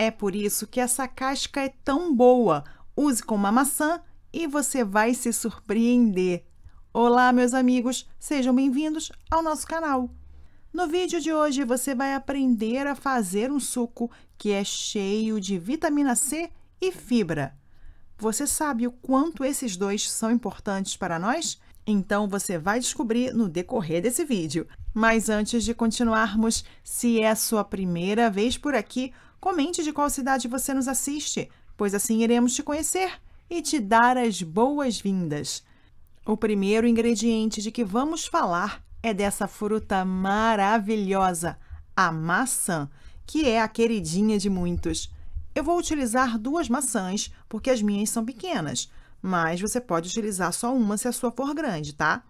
É por isso que essa casca é tão boa. Use com uma maçã e você vai se surpreender. Olá, meus amigos, sejam bem-vindos ao nosso canal. No vídeo de hoje você vai aprender a fazer um suco que é cheio de vitamina C e fibra. Você sabe o quanto esses dois são importantes para nós? Então você vai descobrir no decorrer desse vídeo. Mas antes de continuarmos, se é a sua primeira vez por aqui, Comente de qual cidade você nos assiste, pois assim iremos te conhecer e te dar as boas-vindas. O primeiro ingrediente de que vamos falar é dessa fruta maravilhosa, a maçã, que é a queridinha de muitos. Eu vou utilizar duas maçãs, porque as minhas são pequenas, mas você pode utilizar só uma se a sua for grande, tá?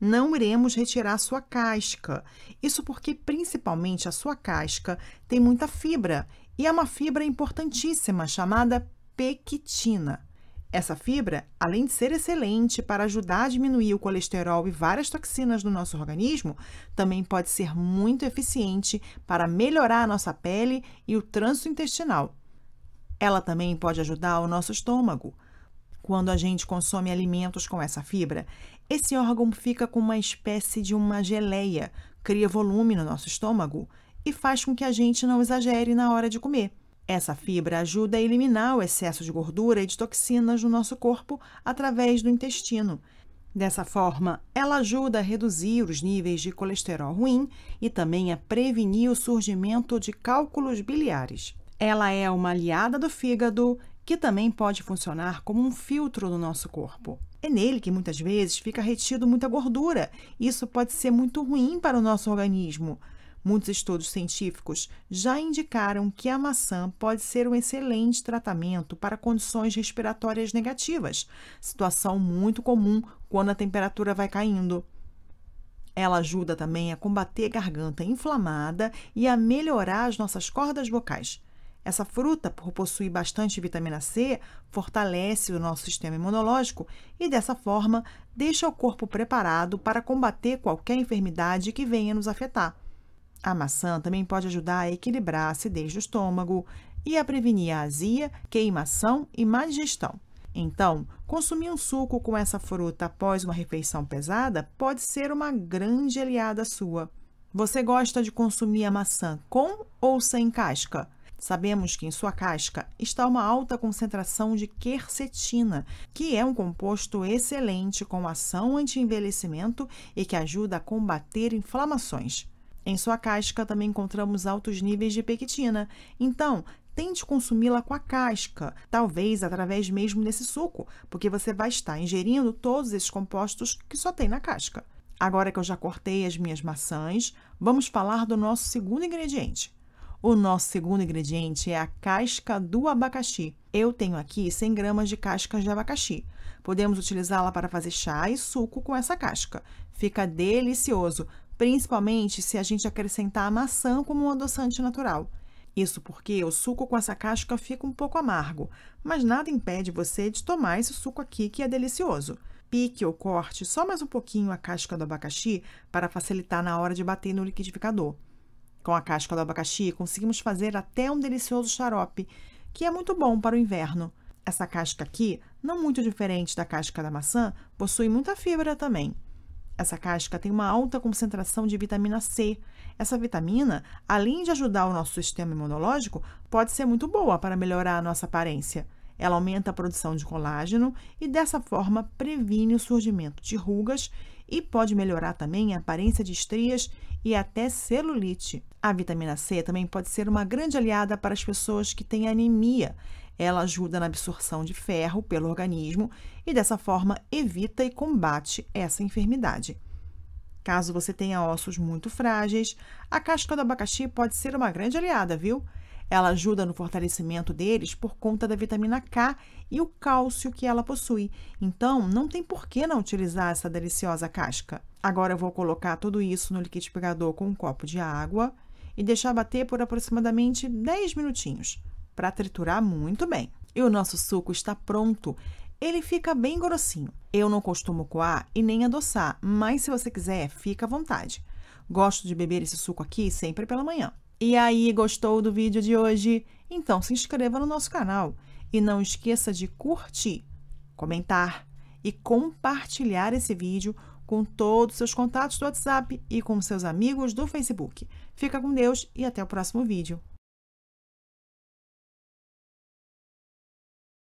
Não iremos retirar sua casca. Isso porque, principalmente, a sua casca tem muita fibra e há uma fibra importantíssima chamada pectina. Essa fibra, além de ser excelente para ajudar a diminuir o colesterol e várias toxinas do nosso organismo, também pode ser muito eficiente para melhorar a nossa pele e o trânsito intestinal. Ela também pode ajudar o nosso estômago. Quando a gente consome alimentos com essa fibra, esse órgão fica com uma espécie de uma geleia, cria volume no nosso estômago e faz com que a gente não exagere na hora de comer. Essa fibra ajuda a eliminar o excesso de gordura e de toxinas no nosso corpo através do intestino. Dessa forma, ela ajuda a reduzir os níveis de colesterol ruim e também a prevenir o surgimento de cálculos biliares. Ela é uma aliada do fígado que também pode funcionar como um filtro do nosso corpo. É nele que muitas vezes fica retido muita gordura. Isso pode ser muito ruim para o nosso organismo, Muitos estudos científicos já indicaram que a maçã pode ser um excelente tratamento para condições respiratórias negativas, situação muito comum quando a temperatura vai caindo. Ela ajuda também a combater garganta inflamada e a melhorar as nossas cordas vocais. Essa fruta, por possuir bastante vitamina C, fortalece o nosso sistema imunológico e, dessa forma, deixa o corpo preparado para combater qualquer enfermidade que venha nos afetar. A maçã também pode ajudar a equilibrar a acidez do estômago e a prevenir a azia, queimação e má digestão. Então, consumir um suco com essa fruta após uma refeição pesada pode ser uma grande aliada sua. Você gosta de consumir a maçã com ou sem casca? Sabemos que em sua casca está uma alta concentração de quercetina, que é um composto excelente com ação anti-envelhecimento e que ajuda a combater inflamações. Em sua casca também encontramos altos níveis de pectina, então tente consumi-la com a casca, talvez através mesmo desse suco, porque você vai estar ingerindo todos esses compostos que só tem na casca. Agora que eu já cortei as minhas maçãs, vamos falar do nosso segundo ingrediente. O nosso segundo ingrediente é a casca do abacaxi. Eu tenho aqui 100 gramas de cascas de abacaxi. Podemos utilizá-la para fazer chá e suco com essa casca. Fica delicioso, principalmente se a gente acrescentar a maçã como um adoçante natural. Isso porque o suco com essa casca fica um pouco amargo, mas nada impede você de tomar esse suco aqui que é delicioso. Pique ou corte só mais um pouquinho a casca do abacaxi para facilitar na hora de bater no liquidificador. Com a casca do abacaxi, conseguimos fazer até um delicioso xarope, que é muito bom para o inverno. Essa casca aqui, não muito diferente da casca da maçã, possui muita fibra também. Essa casca tem uma alta concentração de vitamina C. Essa vitamina, além de ajudar o nosso sistema imunológico, pode ser muito boa para melhorar a nossa aparência. Ela aumenta a produção de colágeno e, dessa forma, previne o surgimento de rugas e pode melhorar também a aparência de estrias e até celulite. A vitamina C também pode ser uma grande aliada para as pessoas que têm anemia. Ela ajuda na absorção de ferro pelo organismo e, dessa forma, evita e combate essa enfermidade. Caso você tenha ossos muito frágeis, a casca do abacaxi pode ser uma grande aliada, viu? Ela ajuda no fortalecimento deles por conta da vitamina K e o cálcio que ela possui. Então, não tem por que não utilizar essa deliciosa casca. Agora eu vou colocar tudo isso no liquidificador com um copo de água e deixar bater por aproximadamente 10 minutinhos para triturar muito bem. E o nosso suco está pronto. Ele fica bem grossinho. Eu não costumo coar e nem adoçar, mas se você quiser, fica à vontade. Gosto de beber esse suco aqui sempre pela manhã. E aí, gostou do vídeo de hoje? Então se inscreva no nosso canal e não esqueça de curtir, comentar e compartilhar esse vídeo com todos os seus contatos do WhatsApp e com seus amigos do Facebook. Fica com Deus e até o próximo vídeo.